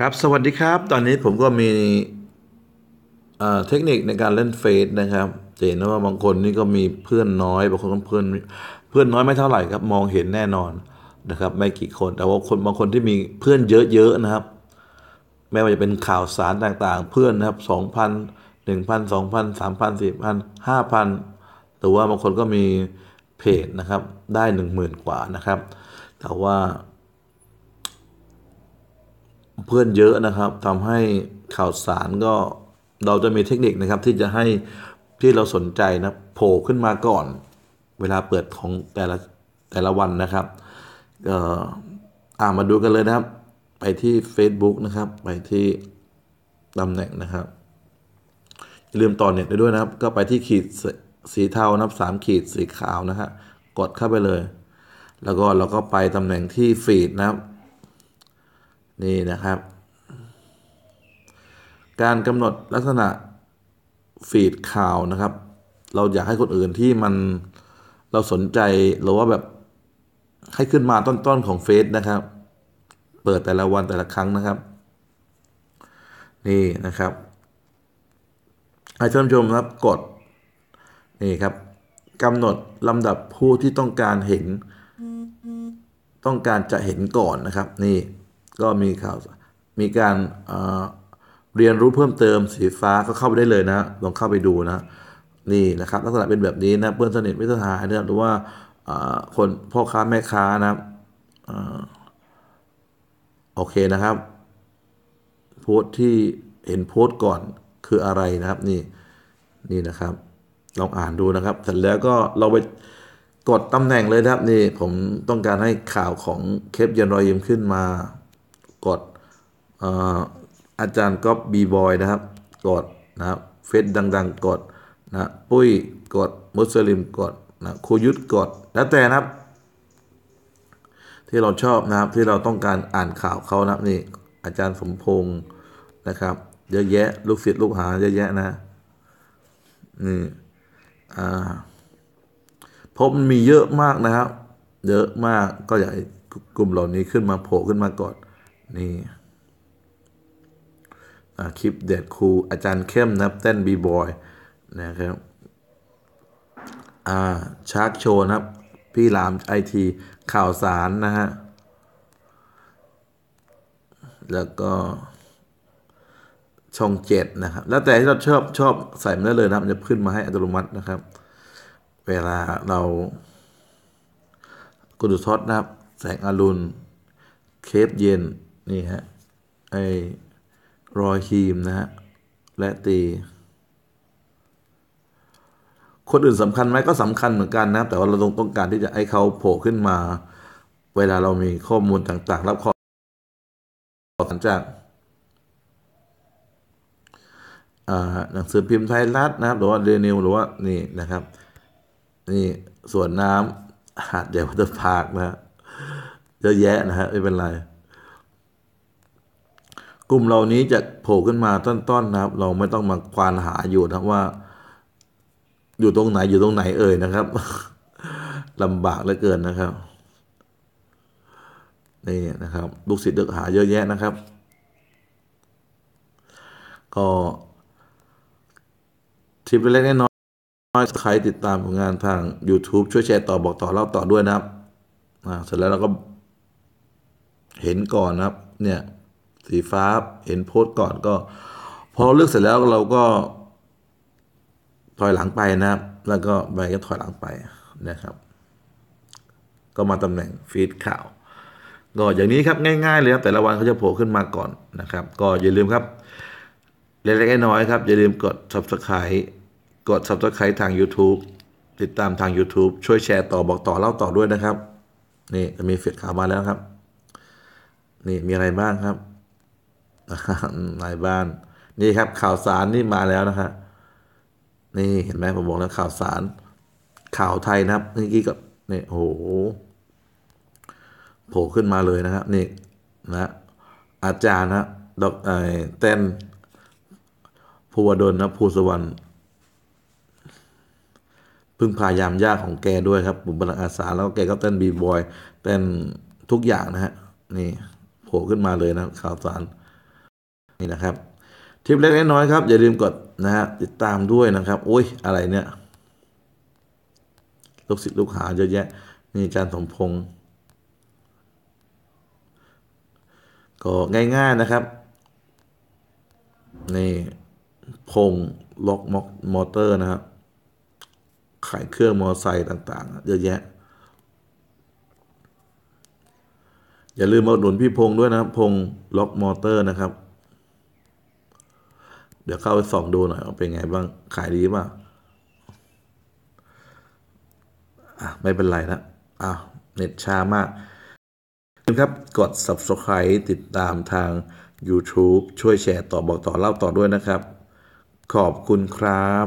ครับ สวัสดีครับ ตอนนี้ผมก็มีเทคนิคในการเล่นเฟซนะครับเห็นว่าบางคนนี่ก็มีเพื่อนน้อย บางคนก็เพื่อนเพื่อนน้อยไม่เท่าไหร่ครับมองเห็นแน่นอนนะครับ ไม่กี่คน แต่ว่าคนบางคนที่มีเพื่อนเยอะๆนะครับไม่ว่าจะเป็นข่าวสารต่างๆ เพื่อนนะครับสองพันหนึ่งพันสองพันสามพันสี่พันห้าพันหรือว่าบางคนก็มีเพจนะครับ ได้หนึ่งหมื่นกว่านะครับ แต่ว่าเพื่อนเยอะนะครับทำให้ข่าวสารก็เราจะมีเทคนิคนะครับ ที่จะให้ที่เราสนใจนะโผล่ขึ้นมาก่อน เวลาเปิดของแต่ละแต่ละวันนะครับก็อ่ามาดูกันเลยนะครับ ไปที่ Facebook นะครับ ไปที่ตำแหน่งนะครับอย่าลืมต่อเน็ตด้วยนะครับ ก็ไปที่ขีดสีเทานะับสามขีดสีขาวนะฮะกดเข้าไปเลย แล้วก็เราก็ไปตำแหน่งที่ฟีดนะครับนี่นะครับการกำหนดลักษณะฟีดข่าวนะครับ เราอยากให้คนอื่นที่มันเราสนใจหรือว่าแบบให้ขึ้นมาต้นๆของเฟซนะครับเปิดแต่ละวันแต่ละครั้งนะครับ นี่นะครับให้ท่านผู้ชมครับกด นี่ครับกำหนดลำดับผู้ที่ต้องการเห็น ต้องการจะเห็นก่อนนะครับ นี่ก็มีข่าวมีการเรียนรู้เพิ่มเติมสีฟ้าก็เข้าไปได้เลยนะลองเข้าไปดูนะ นี่นะครับ ลักษณะเป็นแบบนี้นะ เพื่อนสนิทวิทยายนัหรือว่าคนพ่อค้าแม่ค้านะครับโอเคนะครับ โพสที่เห็นโพสก่อนคืออะไรนะครับ นี่ นี่นะครับ ลองอ่านดูนะครับเสร็จแล้วก็เราไปกดตำแหน่งเลยนะครับ นี่ผมต้องการให้ข่าวของเคปยันรอยยิ้มขึ้นมากดอาจารย์ก๊อฟบีบอยนะครับ กดนะครับ เฟซดัง ๆ กดนะปุ้ยกด มุสลิมกดนะคูยุทธกด แล้วแต่นะครับ ที่เราชอบนะครับที่เราต้องการอ่านข่าวเขานะครับนี่อาจารย์สมพงศ์นะครับ เยอะแยะ ลูกศิษย์ลูกหา เยอะแยะนะ นี่ อ่าพบมันมีเยอะมากนะครับ เยอะมากก็อยากกลุ่มเหล่านี้ขึ้นมาโผล่ขึ้นมาก่อนนี่คลิปเด็ดครู อาจารย์เข้ม นะครับเต้นบีบอยนะครับ อ่าชาร์กโชว์นะครับ พี่หลามไอทีข่าวสาร นะฮะแล้วก็ ช่องเจ็ดนะครับ แล้วแต่ที่เราชอบชอบใส่มาได้เลยนะมันจะขึ้นมาให้อัตโนมัตินะครับ เวลาเรากุดุทอดนะครับ แสงอรุณ เคปเย็นนี่ฮะ ไอรอยคีมนะฮะ และตี คนอื่นสำคัญไหมก็สำคัญเหมือนกันนะ แต่ว่าเราต้องการที่จะให้เขาโผล่ขึ้นมา เวลาเรามีข้อมูลต่างๆ รับข้อสังจากหนังสือพิมพ์ไทยรัฐนะครับหรือว่าเรนิวหรือว่านี่นะครับ นี่สวนน้ำหาดใหญ่พัทถพารคนะเยอะแยะนะฮะ ไม่เป็นไรกลุ่มเหล่านี้จะโผล่ขึ้นมาต้นๆนะครับ เราไม่ต้องมาควานหาอยู่นะว่าอยู่ตรงไหนอยู่ตรงไหนเอ่ยนะครับลำบากเหลือเกินนะครับนี่นะครับลูกศิษย์เดือกหาเยอะแยะนะครับ ก็ทริปเล็กน้อยใครติดตามผลงานทาง YouTube ช่วยแชร์ต่อบอกต่อเล่าต่อด้วยนะครับเสร็จแล้วเราก็เห็นก่อนนะครับ เนี่ยสีฟ้าเห็นโพสก่อนก็ พอเลือกเสร็จแล้วเราก็ถอยหลังไปนะครับ แล้วก็ใบก็ถอยหลังไปนะครับ ก็มาตำแหน่งฟีดข่าวก็อย่างนี้ครับง่ายๆเลยครับแต่ละวันเขาจะโผล่ขึ้นมาก่อนนะครับ ก็อย่าลืมครับเล็กๆน้อยๆครับ อย่าลืมกด subscribe กด subscribe ทาง YouTube ติดตามทาง YouTube ช่วยแชร์ต่อบอกต่อ เล่าต่อด้วยนะครับนี่จะมีเฟซข่าวมาแล้วครับ นี่มีอะไรบ้างครับนายบ้าน นี่ครับ ข่าวสารนี่มาแล้วนะฮะนี่เห็นไหมผมบอกแล้ว ข่าวสาร ข่าวไทยนะครับเมื่อกี้กับนี่โอ้โหโผล่ขึ้นมาเลยนะครับ นี่ นะ อาจารย์นะดอกไอ้เต้นภูวดลนะภูสวรรค์พึ่งพายามยากของแกด้วย ครับบุญพรังอาสาแล้วแกก็เต้นบีบอยเต้นทุกอย่างนะฮะนี่โผล่ขึ้นมาเลยนะข่าวสารนี่นะครับทิปเล็กน้อยครับ อย่าลืมกดนะฮะติดตามด้วยนะครับโอ้ยอะไรเนี่ยลูกศิษย์ลูกหาเยอะแยะนี่อาจารย์สมพงศ์ก็ง่ายๆนะครับนี่พงล็อกม็อกมอเตอร์นะครับขายเครื่องมอเตอร์ไซค์ต่างๆเยอะแยะ อย่าลืมมาดหนุนพี่พงด้วยนะครับพงล็อกมอเตอร์นะครับเดี๋ยวเข้าไปส่องดูหน่อยว่าเป็นไงบ้างขายดีป่ะอ่ะไม่เป็นไรนะอ้าวเน็ตช้ามากครับ กด subscribe ติดตามทาง YouTube ช่วยแชร์ต่อบอกต่อเล่าต่อด้วยนะครับ ขอบคุณครับ